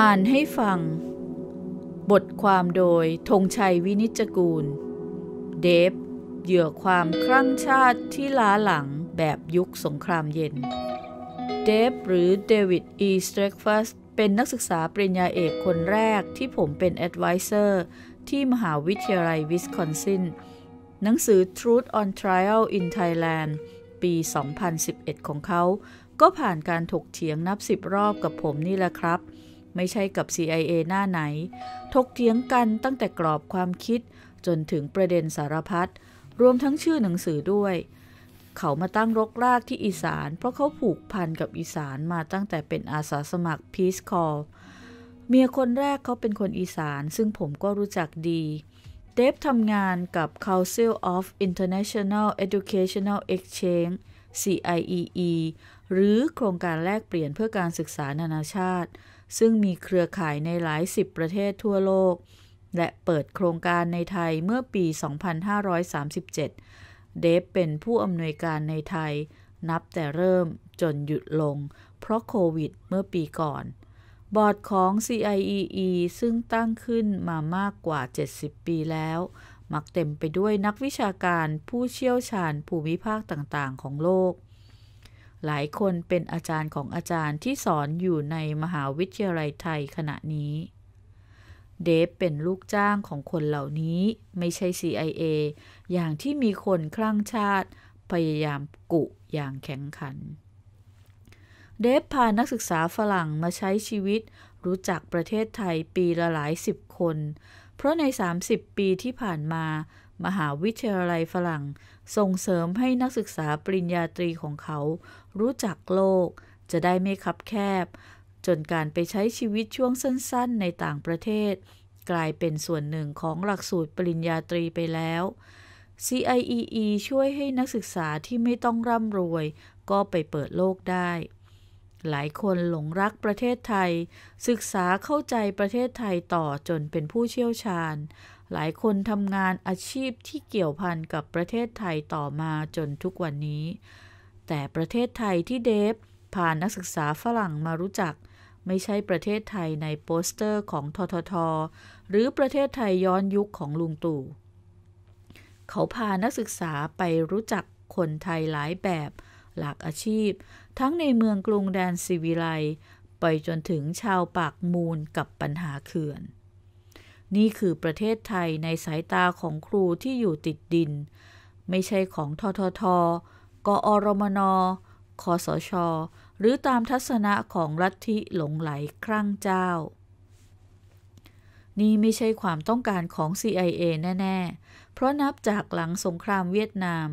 อ่านให้ฟัง บทความโดยธงชัยวินิจกูล เดฟ เหยื่อความคลั่งชาติที่ล้าหลังแบบยุคสงครามเย็น เดฟหรือเดวิด อีสเตรกฟัสเป็นนักศึกษาปริญญาเอกคนแรกที่ผมเป็นแอดไวเซอร์ ที่มหาวิทยาลัยวิสคอนซินหนังสือ Truth on Trial in Thailand ปี 2011 ของเขาก็ผ่านการถกเถียงนับสิบรอบกับผมนี่แหละครับไม่ใช่กับ CIA หน้าไหน ทกเถียงกันตั้งแต่กรอบความคิด จนถึงประเด็นสารพัด รวมทั้งชื่อหนังสือด้วย เขามาตั้งรกรากที่อีสาน เพราะเขาผูกพันกับอีสานมาตั้งแต่เป็นอาสาสมัคร Peace Corps เมียคนแรกเขาเป็นคนอีสาน ซึ่งผมก็รู้จักดี เดฟทำงานกับ Council of International Educational Exchange CIEE หรือโครงการแลกเปลี่ยนเพื่อการศึกษานานาชาติซึ่งมีเครือข่ายในหลายสิบประเทศทั่วโลก และเปิดโครงการในไทยเมื่อปี 2537 เดฟเป็นผู้อำนวยการในไทย นับแต่เริ่มจนหยุดลงเพราะโควิดเมื่อปีก่อน บอร์ดของ CIEE ซึ่งตั้งขึ้นมามากกว่า 70 ปีแล้ว มักเต็มไปด้วยนักวิชาการผู้เชี่ยวชาญภูมิภาคต่างๆ ของโลกหลายคนเป็นอาจารย์ของอาจารย์ที่สอนอยู่ในมหาวิทยาลัยไทยขณะนี้ เดฟเป็นลูกจ้างของคนเหล่านี้ไม่ใช่ CIA อย่างที่มีคนคลั่งชาติ พยายามกุอย่างแข็งขัน เดฟพานักศึกษาฝรั่งมาใช้ชีวิตรู้จักประเทศไทยปีละหลายสิบคนเพราะใน 30 ปีที่ผ่านมา มหาวิทยาลัยฝรั่งส่งเสริมให้นักศึกษาปริญญาตรีของเขารู้จักโลก จะได้ไม่คับแคบ จนการไปใช้ชีวิตช่วงสั้นๆ ในต่างประเทศ กลายเป็นส่วนหนึ่งของหลักสูตรปริญญาตรีไปแล้ว CIEE ช่วยให้นักศึกษาที่ไม่ต้องร่ำรวย ก็ไปเปิดโลกได้ หลายคนหลงรักประเทศไทยศึกษาเข้าใจประเทศไทยต่อจนเป็นผู้เชี่ยวชาญ หลายคนทำงานอาชีพที่เกี่ยวพันกับประเทศไทยต่อมาจนทุกวันนี้แต่ประเทศไทยที่เดฟผ่านนักศึกษาฝรั่งมารู้จัก ไม่ใช่ประเทศไทยในโปสเตอร์ของททท หรือประเทศไทยย้อนยุคของลุงตู่เขาพานักศึกษาไปรู้จักคนไทยหลายแบบ หลากอาชีพทั้งในเมืองกรุงแดนสิวิไลไปจนถึงชาวปากมูลกับปัญหาเขื่อน นี่คือประเทศไทยในสายตาของครูที่อยู่ติดดิน ไม่ใช่ของทททกอรมนคอสช หรือตามทัศนะของลัทธิหลงไหลครั่งเจ้า นี่ไม่ใช่ความต้องการของ CIA แน่ ๆ เพราะนับจากหลังสงครามเวียดนาม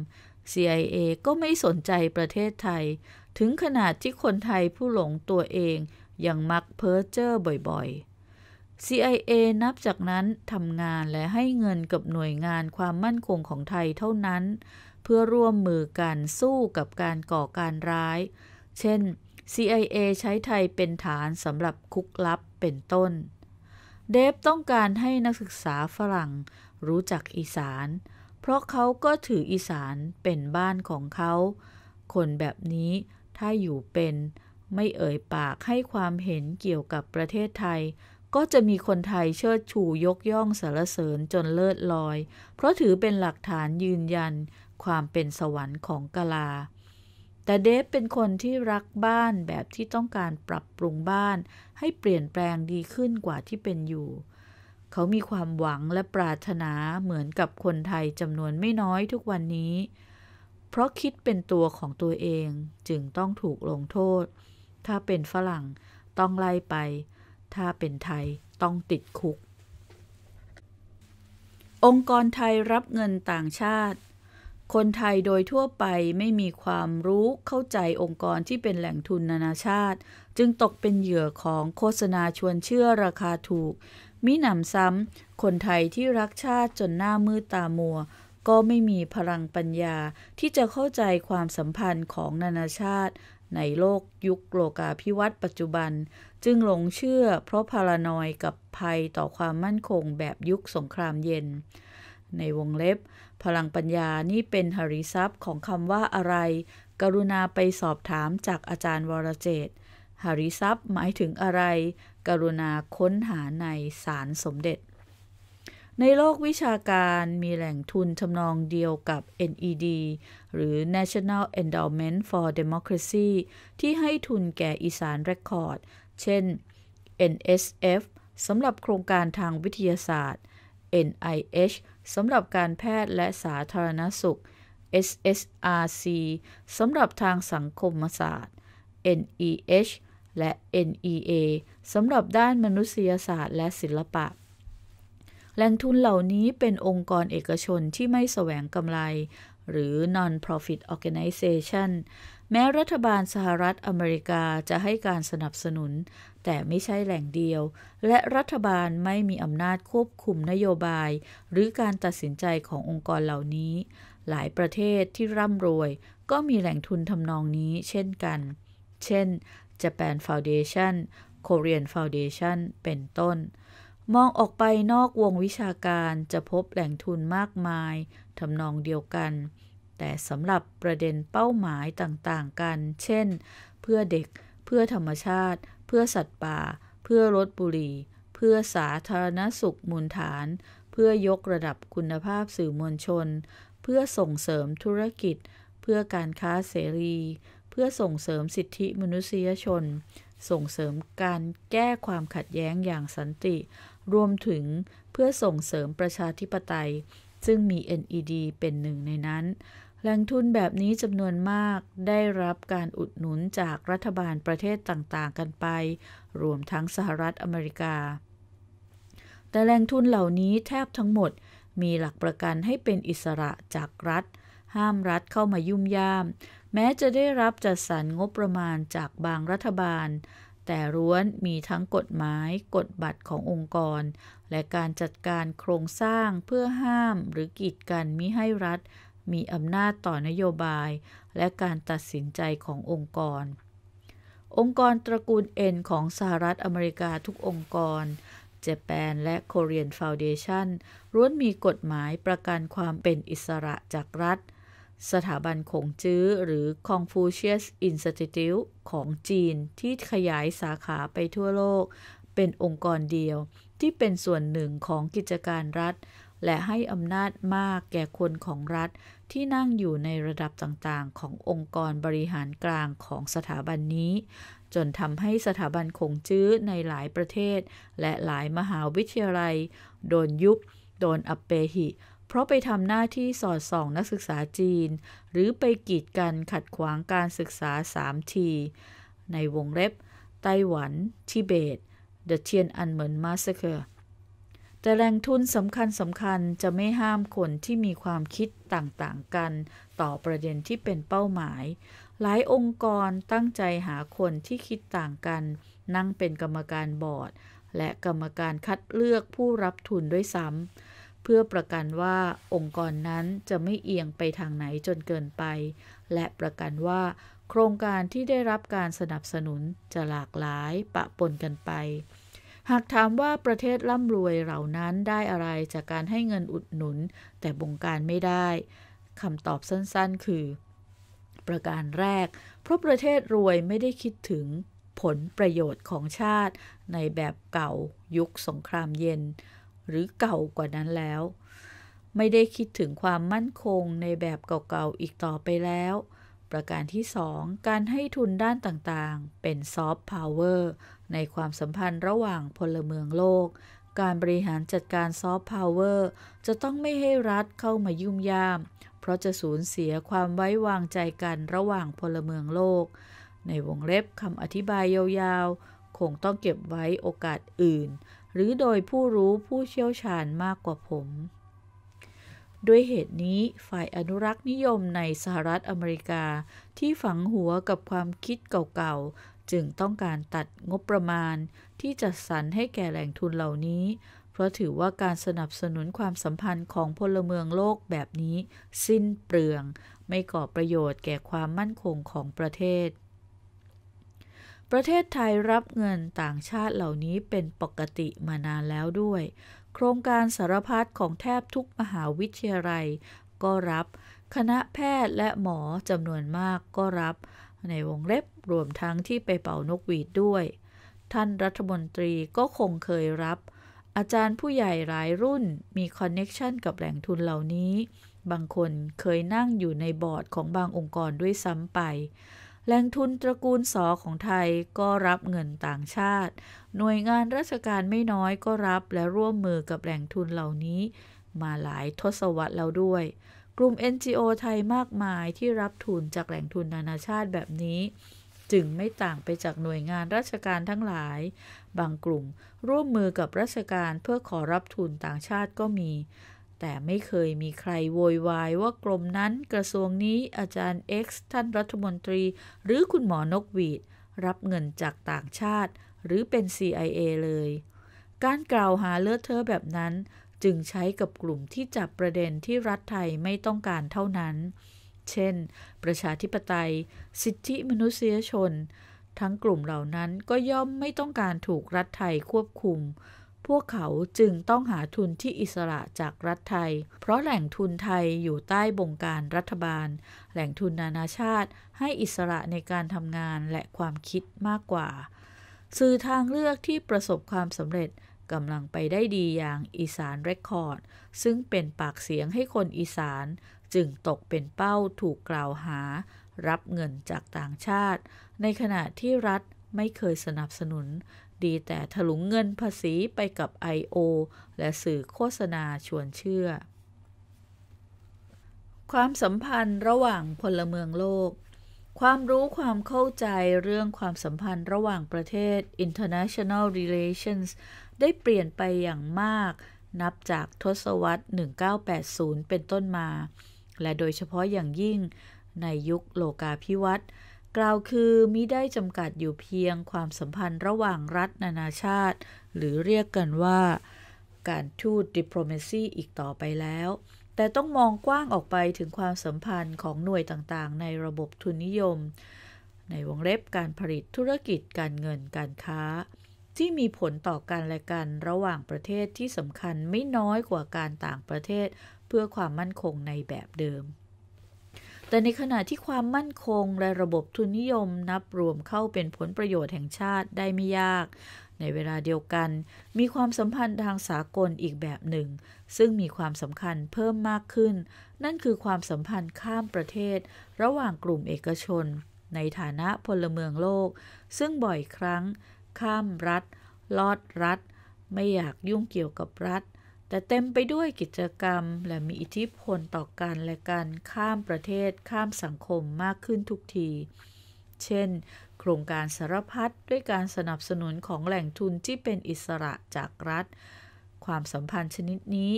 CIA ก็ไม่สนใจประเทศไทย ถึงขนาดที่คนไทยผู้หลงตัวเองยังมักเพ้อเจ้อบ่อย ๆ CIA นับจากนั้นทำงานและให้เงินกับหน่วยงานความมั่นคงของไทยเท่านั้นเพื่อร่วมมือกันสู้กับการก่อการร้าย เช่น CIA ใช้ไทยเป็นฐานสำหรับคุกลับเป็นต้น เดฟต้องการให้นักศึกษาฝรั่ง รู้จักอีสาน เพราะเขาก็ถืออีสานเป็นบ้านของเขา คนแบบนี้ถ้าอยู่เป็นไม่เอ่ยปากให้ความเห็นเกี่ยวกับประเทศไทยก็จะมีคนไทยเชิดชูยกย่องสรรเสริญจนเลิศลอย เพราะถือเป็นหลักฐานยืนยัน ความเป็นสวรรค์ของกาลา แต่เดฟเป็นคนที่รักบ้านแบบที่ต้องการปรับปรุงบ้านให้เปลี่ยนแปลงดีขึ้นกว่าที่เป็นอยู่ เขามีความหวังและปรารถนาเหมือนกับคนไทยจำนวนไม่น้อยทุกวันนี้ เพราะคิดเป็นตัวของตัวเองจึงต้องถูกลงโทษ ถ้าเป็นฝรั่งต้องไล่ไปถ้าเป็นไทยต้องติดคุก องค์กรไทยรับเงินต่างชาติ คนไทยโดยทั่วไปไม่มีความรู้เข้าใจองค์กรที่เป็นแหล่งทุนนานาชาติ จึงตกเป็นเหยื่อของโฆษณาชวนเชื่อราคาถูก มิหนำซ้ำคนไทยที่รักชาติจนหน้ามืดตามัว ก็ไม่มีพลังปัญญาที่จะเข้าใจความสัมพันธ์ของนานาชาติในโลกยุคโลกาภิวัตน์ปัจจุบันจึงหลงเชื่อเพราะพารานอยกับภัยต่อความมั่นคงแบบยุคสงครามเย็น ในวงเล็บ พลังปัญญานี่เป็นหริทรัพย์ของคำว่าอะไร กรุณาไปสอบถามจากอาจารย์วรเจตหริทรัพย์หมายถึงอะไร กรุณาค้นหาในสารสมเด็จในโลกวิชาการมีแหล่งทุนทำนองเดียวกับ NED หรือ National Endowment for Democracy ที่ให้ทุนแก่อีสานเรคคอร์ด เช่น NSF สำหรับโครงการทางวิทยาศาสตร์ NIH สำหรับการแพทย์และสาธารณสุข SSRC สำหรับทางสังคมศาสตร์ NEH และ NEA สำหรับด้านมนุษยศาสตร์และศิลปะแหล่งทุนเหล่านี้เป็นองค์กรเอกชนที่ไม่แสวงกำไร หรือ non-profit organization แม้รัฐบาลสหรัฐอเมริกาจะให้การสนับสนุน แต่ไม่ใช่แหล่งเดียว และรัฐบาลไม่มีอำนาจควบคุมนโยบาย หรือการตัดสินใจขององค์กรเหล่านี้ หลายประเทศที่ร่ำรวย ก็มีแหล่งทุนทำนองนี้เช่นกัน เช่น Japan Foundation Korean Foundation เป็นต้นมองออกไปนอกวงวิชาการจะพบแหล่งทุนมากมายทำนองเดียวกัน แต่สำหรับประเด็นเป้าหมายต่าง ๆ กัน เช่น เพื่อเด็ก เพื่อธรรมชาติ เพื่อสัตว์ป่า เพื่อลดบุหรี่ เพื่อสาธารณสุขมูลฐาน เพื่อยกระดับคุณภาพสื่อมวลชน เพื่อส่งเสริมธุรกิจ เพื่อการค้าเสรี เพื่อส่งเสริมสิทธิมนุษยชน ส่งเสริมการแก้ความขัดแย้งอย่างสันติรวมถึงเพื่อส่งเสริมประชาธิปไตย ซึ่งมี NED เป็นหนึ่งในนั้น แหล่งทุนแบบนี้จำนวนมากได้รับการอุดหนุนจากรัฐบาลประเทศต่างๆกันไป รวมทั้งสหรัฐอเมริกา แต่แหล่งทุนเหล่านี้แทบทั้งหมด มีหลักประกันให้เป็นอิสระจากรัฐ ห้ามรัฐเข้ามายุ่มย่าม แม้จะได้รับจัดสรรงบประมาณจากบางรัฐบาลแต่ร้วนมีทั้งกฎหมายกฎบัตรขององค์กร และการจัดการโครงสร้างเพื่อห้ามหรือกีดกันมิให้รัฐ มีอำนาจต่อนโยบายและการตัดสินใจขององค์กร องค์กรตระกูลเอ็นของสหรัฐอเมริกาทุกองค์กรเจแปนและโคเรียนฟาวเดชันร้วนมีกฎหมายประกันความเป็นอิสระจากรัฐสถาบันคงจื้อหรือ Confucius Institute ของจีนที่ขยายสาขาไปทั่วโลก เป็นองค์กรเดียวที่เป็นส่วนหนึ่งของกิจการรัฐ และให้อำนาจมากแก่คนของรัฐที่นั่งอยู่ในระดับต่างๆ ขององค์กรบริหารกลางของสถาบันนี้ จนทำให้สถาบันคงจื้อในหลายประเทศ และหลายมหาวิทยาลัย โดนยุบโดนอัปเปหิเพราะไปทำหน้าที่สอดส่องนักศึกษาจีน หรือไปกีดกันขัดขวางการศึกษา3ที ในวงเล็บไต้หวันทิเบตเเดียนอันเหมือนมาสเคอร์แต่แหล่งทุนสำคัญสำคัญ จะไม่ห้ามคนที่มีความคิดต่างๆกัน ต่อประเด็นที่เป็นเป้าหมาย หลายองค์กรตั้งใจหาคนที่คิดต่างกัน นั่งเป็นกรรมการบอร์ด และกรรมการคัดเลือกผู้รับทุนด้วยซ้ำเพื่อประกันว่าองค์กรนั้นจะไม่เอียงไปทางไหนจนเกินไป และประกันว่า โครงการที่ได้รับการสนับสนุนจะหลากหลายปะปนกันไป หากถามว่าประเทศร่ำรวยเหล่านั้นได้อะไรจากการให้เงินอุดหนุน แต่บงการไม่ได้คำตอบสั้นๆ คือ ประการแรกเพราะประเทศรวยไม่ได้คิดถึง ผลประโยชน์ของชาติ ในแบบเก่า ยุคสงครามเย็นหรือเก่ากว่านั้นแล้ว ไม่ได้คิดถึงความมั่นคงในแบบเก่าๆอีกต่อไปแล้ว ประการที่ 2 การให้ทุนด้านต่างๆ เป็นซอฟต์พาวเวอร์ในความสัมพันธ์ระหว่างพลเมืองโลก การบริหารจัดการซอฟต์พาวเวอร์จะต้องไม่ให้รัฐเข้ามายุ่มยาม เพราะจะสูญเสียความไว้วางใจกันระหว่างพลเมืองโลก ในวงเล็บคำอธิบายยาวๆ คงต้องเก็บไว้โอกาสอื่นหรือโดยผู้รู้ผู้เชี่ยวชาญมากกว่าผม ด้วยเหตุนี้ฝ่ายอนุรักษ์นิยมในสหรัฐอเมริกา ที่ฝังหัวกับความคิดเก่าๆ จึงต้องการตัดงบประมาณ ที่จัดสรรให้แก่แหล่งทุนเหล่านี้ เพราะถือว่าการสนับสนุนความสัมพันธ์ของพลเมืองโลกแบบนี้ สิ้นเปลืองไม่ก่อประโยชน์แก่ความมั่นคงของประเทศประเทศไทยรับเงินต่างชาติเหล่านี้เป็นปกติมานานแล้วด้วย โครงการสารพัดของแทบทุกมหาวิทยาลัย ก็รับคณะแพทย์และหมอจำนวนมากก็รับ ในวงเล็บรวมทั้งที่ไปเป่านกหวีดด้วย ท่านรัฐมนตรีก็คงเคยรับ อาจารย์ผู้ใหญ่หลายรุ่นมีคอนเน็ชันกับแหล่งทุนเหล่านี้ บางคนเคยนั่งอยู่ในบอร์ดของบางองค์กรด้วยซ้ำไปแหล่งทุนตระกูลสอของไทยก็รับเงินต่างชาติ หน่วยงานราชการไม่น้อยก็รับและร่วมมือกับแหล่งทุนเหล่านี้ มาหลายทศวรรษแล้วด้วย กลุ่ม NGO ไทยมากมายที่รับทุนจากแหล่งทุนนานาชาติแบบนี้ จึงไม่ต่างไปจากหน่วยงานราชการทั้งหลาย บางกลุ่มร่วมมือกับราชการเพื่อขอรับทุนต่างชาติก็มีแต่ไม่เคยมีใครโวยวายว่ากรมนั้นกระทรวงนี้อาจารย์เอ็กซ์ท่านรัฐมนตรี หรือคุณหมอนกหวีด รับเงินจากต่างชาติ หรือเป็น CIA เลย การกล่าวหาเลือดเธอแบบนั้น จึงใช้กับกลุ่มที่จับประเด็นที่รัฐไทยไม่ต้องการเท่านั้น เช่น ประชาธิปไตย สิทธิมนุษยชน ทั้งกลุ่มเหล่านั้นก็ย่อมไม่ต้องการถูกรัฐไทยควบคุมพวกเขาจึงต้องหาทุนที่อิสระจากรัฐไทย เพราะแหล่งทุนไทยอยู่ใต้บงการรัฐบาล แหล่งทุนนานาชาติให้อิสระในการทำงานและความคิดมากกว่า สื่อทางเลือกที่ประสบความสำเร็จกำลังไปได้ดีอย่าง อีสานเรคคอร์ดซึ่งเป็นปากเสียงให้คนอีสาน จึงตกเป็นเป้าถูกกล่าวหา รับเงินจากต่างชาติ ในขณะที่รัฐไม่เคยสนับสนุนดีแต่ถลุงเงินภาษีไปกับ I.O. และสื่อโฆษณาชวนเชื่อ ความสัมพันธ์ระหว่างพลเมืองโลก ความรู้ความเข้าใจเรื่องความสัมพันธ์ระหว่างประเทศ international relations ได้เปลี่ยนไปอย่างมาก นับจากทศวรรษ1980 เป็นต้นมา และโดยเฉพาะอย่างยิ่งในยุคโลกาภิวัตน์กล่าวคือมิได้จำกัดอยู่เพียงความสัมพันธ์ระหว่างรัฐนานาชาติ หรือเรียกกันว่าการทูตดิปโลเมซีอีกต่อไปแล้ว แต่ต้องมองกว้างออกไปถึงความสัมพันธ์ของหน่วยต่างๆในระบบทุนนิยม ในวงเล็บการผลิตธุรกิจการเงินการค้า ที่มีผลต่อการและกันระหว่างประเทศที่สำคัญไม่น้อยกว่าการต่างประเทศ เพื่อความมั่นคงในแบบเดิมแต่ในขณะที่ความมั่นคงและระบบทุนนิยมนับรวมเข้าเป็นผลประโยชน์แห่งชาติได้ไม่ยาก ในเวลาเดียวกัน มีความสัมพันธ์ทางสากลอีกแบบหนึ่ง ซึ่งมีความสำคัญเพิ่มมากขึ้น นั่นคือความสัมพันธ์ข้ามประเทศ ระหว่างกลุ่มเอกชน ในฐานะพลเมืองโลก ซึ่งบ่อยครั้ง ข้ามรัฐ ลอดรัฐ ไม่อยากยุ่งเกี่ยวกับรัฐแต่เต็มไปด้วยกิจกรรม และมีอิทธิพลต่อกันและการข้ามประเทศ ข้ามสังคมมากขึ้นทุกที เช่นโครงการสารพัดด้วยการสนับสนุนของแหล่งทุนที่เป็นอิสระจากรัฐ ความสัมพันธ์ชนิดนี้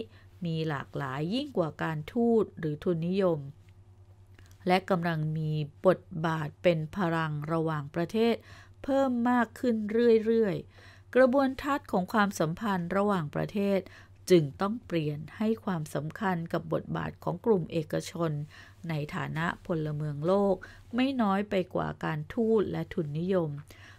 มีหลากหลายยิ่งกว่าการทูตหรือทุนนิยม และกำลังมีบทบาทเป็นพลังระหว่างประเทศ เพิ่มมากขึ้นเรื่อยๆ กระบวนทัศน์ของความสัมพันธ์ระหว่างประเทศจึงต้องเปลี่ยนให้ความสำคัญกับบทบาทของกลุ่มเอกชน ในฐานะพลเมืองโลกไม่น้อยไปกว่าการทูตและทุนนิยม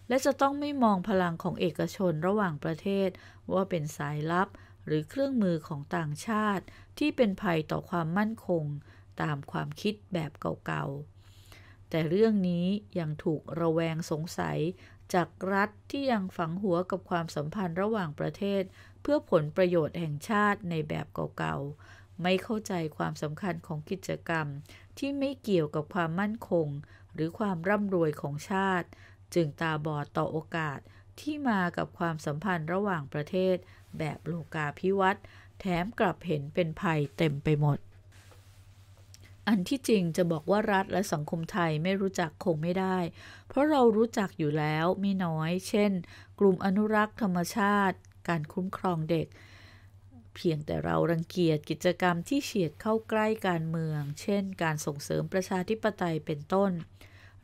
และจะต้องไม่มองพลังของเอกชนระหว่างประเทศ ว่าเป็นสายลับหรือเครื่องมือของต่างชาติ ที่เป็นภัยต่อความมั่นคง ตามความคิดแบบเก่าๆ แต่เรื่องนี้ยังถูกระแวงสงสัยจากรัฐที่ยังฝังหัวกับความสัมพันธ์ระหว่างประเทศพื่อผลประโยชน์แห่งชาติในแบบเก่าๆ ไม่เข้าใจความสำคัญของกิจกรรม ที่ไม่เกี่ยวกับความมั่นคง หรือความร่ำรวยของชาติ จึงตาบอดต่อโอกาสที่มากับความสัมพันธ์ระหว่างประเทศ แบบโลกาภิวัตน์แถมกลับเห็นเป็นภัยเต็มไปหมด อันที่จริงจะบอกว่ารัฐและสังคมไทยไม่รู้จักคงไม่ได้ เพราะเรารู้จักอยู่แล้วไม่น้อยเช่น กลุ่มอนุรักษ์ธรรมชาติการคุ้มครองเด็ก เพียงแต่เรารังเกียจกิจกรรมที่เฉียดเข้าใกล้การเมือง เช่น การส่งเสริมประชาธิปไตยเป็นต้น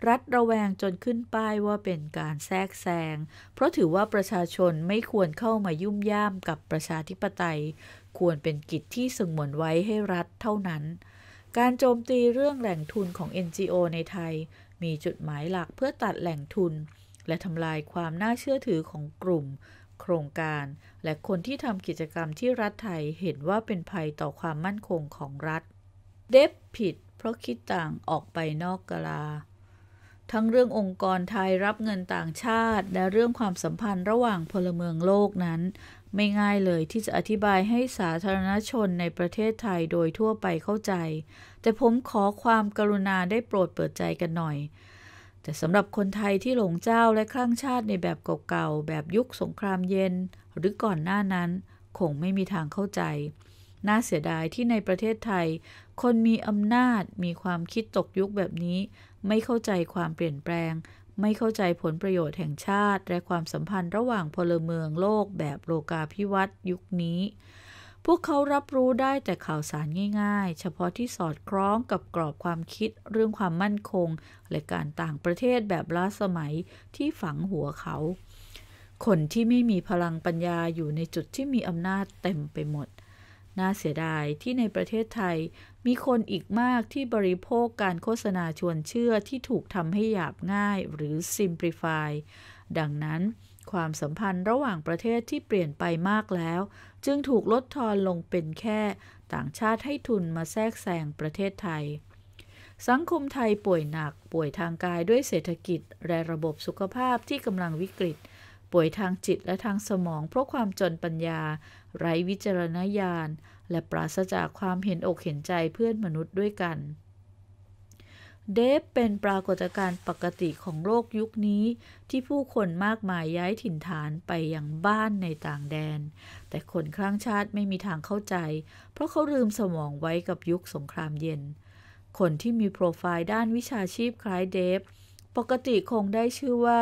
รัฐระแวงจนขึ้นป้ายว่าเป็นการแทรกแซงเพราะถือว่าประชาชนไม่ควรเข้ามายุ่มย่ามกับประชาธิปไตย ควรเป็นกิจที่สงวนไว้ให้รัฐเท่านั้นการโจมตีเรื่องแหล่งทุนของ NGO ในไทย มีจุดหมายหลักเพื่อตัดแหล่งทุน และทำลายความน่าเชื่อถือของกลุ่มโครงการ และคนที่ทำกิจกรรมที่รัฐไทยเห็นว่าเป็นภัยต่อความมั่นคงของรัฐ เดบผิดเพราะคิดต่างออกไปนอกกลาทั้งเรื่ององค์กรไทยรับเงินต่างชาติและเรื่องความสัมพันธ์ระหว่างพลเมืองโลกนั้นไม่ง่ายเลยที่จะอธิบายให้สาธารณชนในประเทศไทยโดยทั่วไปเข้าใจ แต่ผมขอความกรุณาได้โปรดเปิดใจกันหน่อยแต่สำหรับคนไทยที่หลงเจ้าและคลั่งชาติในแบบเก่าๆ แบบยุคสงครามเย็นหรือก่อนหน้านั้น คงไม่มีทางเข้าใจ น่าเสียดายที่ในประเทศไทย คนมีอำนาจมีความคิดตกยุคแบบนี้ ไม่เข้าใจความเปลี่ยนแปลง ไม่เข้าใจผลประโยชน์แห่งชาติและความสัมพันธ์ระหว่างพลเมืองโลกแบบโลกาภิวัตน์ยุคนี้พวกเขารับรู้ได้แต่ข่าวสารง่ายๆ เฉพาะที่สอดคล้องกับกรอบความคิดเรื่องความมั่นคง และการต่างประเทศแบบล้าสมัยที่ฝังหัวเขา คนที่ไม่มีพลังปัญญาอยู่ในจุดที่มีอำนาจเต็มไปหมด น่าเสียดายที่ในประเทศไทยมีคนอีกมากที่บริโภคการโฆษณาชวนเชื่อที่ถูกทำให้หยาบง่ายหรือ simplify ดังนั้น ความสัมพันธ์ระหว่างประเทศที่เปลี่ยนไปมากแล้วจึงถูกลดทอนลงเป็นแค่ ต่างชาติให้ทุนมาแทรกแซงประเทศไทย สังคมไทยป่วยหนักป่วยทางกายด้วยเศรษฐกิจ และระบบสุขภาพที่กำลังวิกฤต ป่วยทางจิตและทางสมองเพราะความจนปัญญา ไร้วิจารณญาณ และปราศจากความเห็นอกเห็นใจเพื่อนมนุษย์ด้วยกันเดฟเป็นปรากฏการณ์ปกติของโลกยุคนี้ที่ผู้คนมากมายย้ายถิ่นฐานไปยังบ้านในต่างแดน แต่คนคลั่งชาติไม่มีทางเข้าใจ เพราะเขาลืมสมองไว้กับยุคสงครามเย็น คนที่มีโปรไฟล์ด้านวิชาชีพคล้ายเดฟ ปกติคงได้ชื่อว่า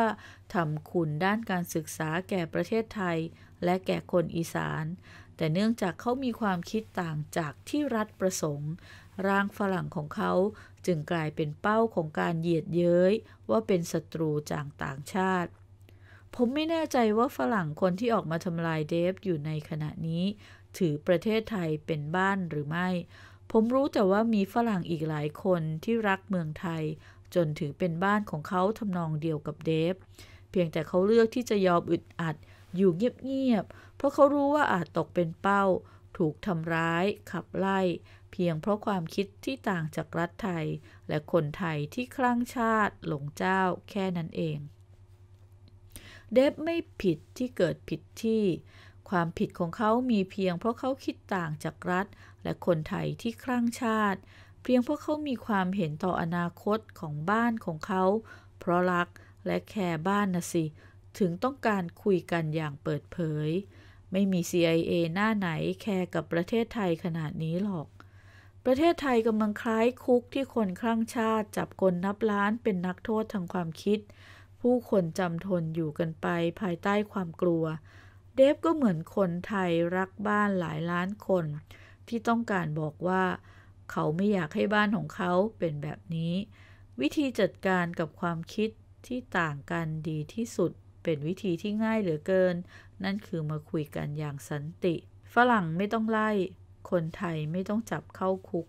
ทำคุณด้านการศึกษาแก่ประเทศไทย และแก่คนอีสาน แต่เนื่องจากเขามีความคิดต่างจากที่รัฐประสงค์ร่างฝรั่งของเขาจึงกลายเป็นเป้าของการเหยียดเย้ยว่าเป็นศัตรูจากต่างชาติ ผมไม่แน่ใจว่าฝรั่งคนที่ออกมาทำลายเดฟอยู่ในขณะนี้ ถือประเทศไทยเป็นบ้านหรือไม่ ผมรู้แต่ว่ามีฝรั่งอีกหลายคนที่รักเมืองไทยจนถือเป็นบ้านของเขาทำนองเดียวกับเดฟ เพียงแต่เขาเลือกที่จะยอมอึดอัดอยู่เงียบๆ เพราะเขารู้ว่าอาจตกเป็นเป้า ถูกทำร้ายขับไล่เพียงเพราะความคิดที่ต่างจากรัฐไทยและคนไทยที่คลั่งชาติหลงเจ้าแค่นั้นเอง เดฟไม่ผิดที่เกิดผิดที่ ความผิดของเขามีเพียงเพราะเขาคิดต่างจากรัฐและคนไทยที่คลั่งชาติ เพียงเพราะเขามีความเห็นต่ออนาคตของบ้านของเขา เพราะรักและแคร์บ้านนะสิ ถึงต้องการคุยกันอย่างเปิดเผย ไม่มี CIA หน้าไหนแคร์กับประเทศไทยขนาดนี้หรอกประเทศไทยกำลังคล้ายคุกที่คนคลั่งชาติจับคนนับล้านเป็นนักโทษทางความคิด ผู้คนจำทนอยู่กันไปภายใต้ความกลัว เดฟก็เหมือนคนไทยรักบ้านหลายล้านคน ที่ต้องการบอกว่า เขาไม่อยากให้บ้านของเขาเป็นแบบนี้ วิธีจัดการกับความคิดที่ต่างกันดีที่สุด เป็นวิธีที่ง่ายเหลือเกิน นั่นคือมาคุยกันอย่างสันติ ฝรั่งไม่ต้องไล่คนไทยไม่ต้องจับเข้าคุก